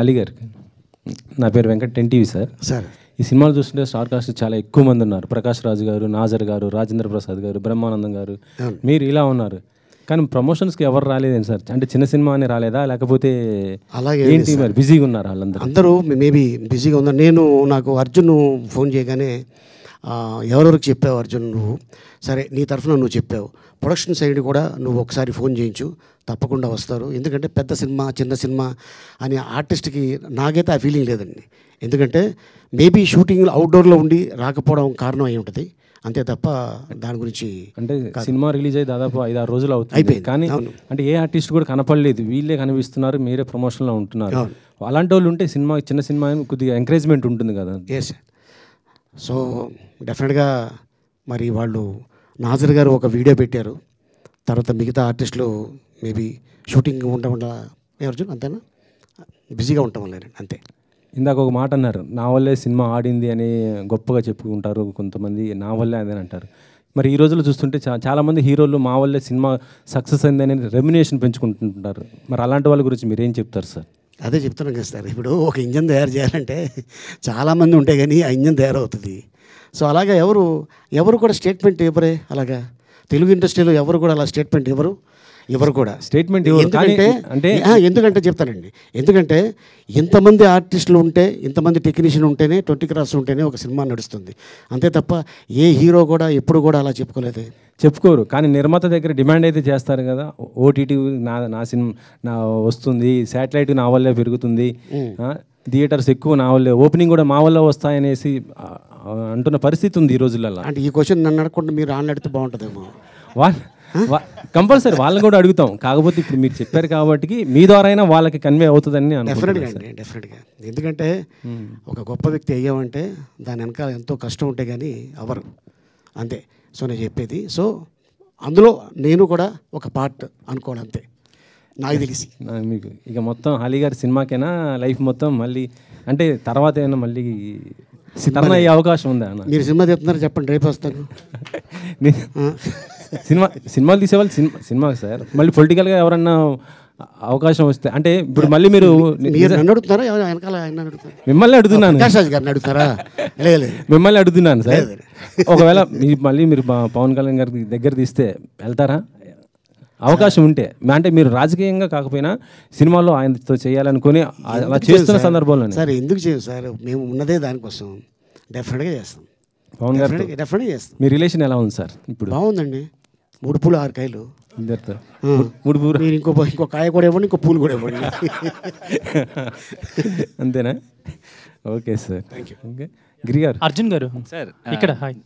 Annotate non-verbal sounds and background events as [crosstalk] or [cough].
అలీ గారు నా పేరు Venkat NTV TV sir sir ఈ సినిమాలు చూస్తుంటే స్టార్ కాస్ట్ చాలా ఎక్కువ మంది ఉన్నారు ప్రకాష్ రాజు గారు నాజర్ గారు రాజేంద్ర ప్రసాద్ గారు బ్రహ్మానందం గారు మీరు ఇలా ఉన్నారు కానీ ప్రమోషన్స్కి ఎవరు రాలేదండి సార్ అంటే చిన్న సినిమా అని రాలేదా లేకపోతే అలాగే ఏంటి మరి బిజీగా ఉన్నారు వాళ్ళందరూ అందరూ మేబీ బిజీగా ఉన్నారు నేను నాకు అర్జున్ ఫోన్ చేయగానే ఎవరెవరికి చెప్పావు అర్జున్ నువ్వు సరే నీ తరఫున నువ్వు చెప్పావు ప్రొడక్షన్ సైడ్ కూడా నువ్వు ఒకసారి ఫోన్ చేయించు తప్పకుండా వస్తారు ఎందుకంటే పెద్ద సినిమా చిన్న సినిమా అని ఆర్టిస్ట్కి నాకైతే ఆ ఫీలింగ్ లేదండి ఎందుకంటే మేబీ షూటింగ్లు అవుట్డోర్లో ఉండి రాకపోవడం కారణం అయి ఉంటుంది అంతే తప్ప దాని గురించి అంటే సినిమా రిలీజ్ అయ్యి దాదాపు ఐదు ఆరు రోజులు అవుతుంది అయిపోయింది కానీ అంటే ఏ ఆర్టిస్ట్ కూడా కనపడలేదు వీళ్ళే కనిపిస్తున్నారు మీరే ప్రమోషన్లో ఉంటున్నారు అలాంటి వాళ్ళు ఉంటే సినిమా చిన్న సినిమా కొద్దిగా ఎంకరేజ్మెంట్ ఉంటుంది కదా ఎస్ సో డెఫినెట్గా మరి వాళ్ళు నాజర్ గారు ఒక వీడియో పెట్టారు తర్వాత మిగతా ఆర్టిస్టులు మేబీ షూటింగ్ ఉండడం వల్ల అర్జున్ అంతేనా బిజీగా ఉంటాం వల్ల అంతే ఇందాక ఒక మాట అన్నారు నా వల్లే సినిమా ఆడింది అని గొప్పగా చెప్పుకుంటారు కొంతమంది నా వల్లే అదే అంటారు మరి ఈ రోజుల్లో చూస్తుంటే చా చాలామంది హీరోలు మా వల్లే సినిమా సక్సెస్ అయింది అనేది రెమ్యునేషన్ పెంచుకుంటుంటారు మరి అలాంటి వాళ్ళ గురించి మీరేం చెప్తారు సార్ అదే చెప్తున్నాం కదా సార్ ఇప్పుడు ఒక ఇంజన్ తయారు చేయాలంటే చాలామంది ఉంటే కానీ ఆ ఇంజన్ తయారవుతుంది సో అలాగా ఎవరు ఎవరు కూడా స్టేట్మెంట్ ఇవ్వరే అలాగా తెలుగు ఇండస్ట్రీలో ఎవరు కూడా అలా స్టేట్మెంట్ ఇవ్వరు ఎవరు కూడా స్టేట్మెంట్ ఎందుకంటే అంటే ఎందుకంటే చెప్తానండి ఎందుకంటే ఇంతమంది ఆర్టిస్టులు ఉంటే ఇంతమంది టెక్నీషియన్ ఉంటేనే ట్వంటీ క్రాస్ ఉంటేనే ఒక సినిమా నడుస్తుంది అంతే తప్ప ఏ హీరో కూడా ఎప్పుడు కూడా అలా చెప్పుకోలేదు చెప్పుకోరు కానీ నిర్మాత దగ్గర డిమాండ్ అయితే చేస్తారు కదా ఓటీటీ నా నా సినిమా నా వస్తుంది శాటిలైట్ నా వల్లే పెరుగుతుంది థియేటర్స్ ఎక్కువ నా వల్లే ఓపెనింగ్ కూడా మా వల్ల వస్తాయనేసి అంటున్న పరిస్థితి ఉంది ఈ రోజులలో అంటే ఈ క్వశ్చన్ నన్ను అడగకుండా మీరు ఆన్లడితే బాగుంటుందేమో వాళ్ళు కంపల్సరీ వాళ్ళని కూడా అడుగుతాం కాకపోతే ఇప్పుడు మీరు చెప్పారు కాబట్టి మీ ద్వారా వాళ్ళకి కన్వే అవుతుందని డెఫినెట్గా ఎందుకంటే hmm. ఒక గొప్ప వ్యక్తి అయ్యామంటే దాని వెనకాల ఎంతో కష్టం ఉంటే కానీ అవరు అంతే సో నేను చెప్పేది సో అందులో నేను కూడా ఒక పార్ట్ అనుకోవడం అంతే నాకు తెలిసి మీకు ఇక మొత్తం అలీ గారి సినిమాకైనా లైఫ్ మొత్తం మళ్ళీ అంటే తర్వాత ఏమైనా మళ్ళీ సినిమా అయ్యే అవకాశం ఉందా మీరు సినిమా చెప్తున్నారు చెప్పండి రేపు వస్తాను [laughs] సినిమా సినిమాలు తీసేవాళ్ళు సినిమా సినిమా సార్ మళ్ళీ పొలిటికల్గా ఎవరన్నా అవకాశం వస్తే అంటే ఇప్పుడు మళ్ళీ మీరు వెనకాల మిమ్మల్ని అడుగుతున్నాను గారిని అడుగుతారా మిమ్మల్ని అడుగుతున్నాను సార్ ఒకవేళ మళ్ళీ మీరు పవన్ కళ్యాణ్ గారి దగ్గర తీస్తే వెళ్తారా అవకాశం ఉంటే అంటే మీరు రాజకీయంగా కాకపోయినా సినిమాలో ఆయనతో చేయాలనుకుని అలా చేస్తున్న సందర్భంలో సార్ ఎందుకు చేయదు సార్ మేము ఉన్నదే దానికోసం డెఫినెట్గా చేస్తాం పవన్ గారు డెఫినెట్గా చేస్తాం మీ రిలేషన్ ఎలా ఉంది సార్ ఇప్పుడు బాగుందండి మూడు పూలు ఆరు కాయలు మూడు పూలు ఇంకో ఇంకో కాయ కూడా ఇవ్వండి ఇంకో పూలు కూడా ఇవ్వండి అంతేనా okay sir thank you okay Giri గారు అర్జున్ గారు సార్ ఇక్కడ హాయ్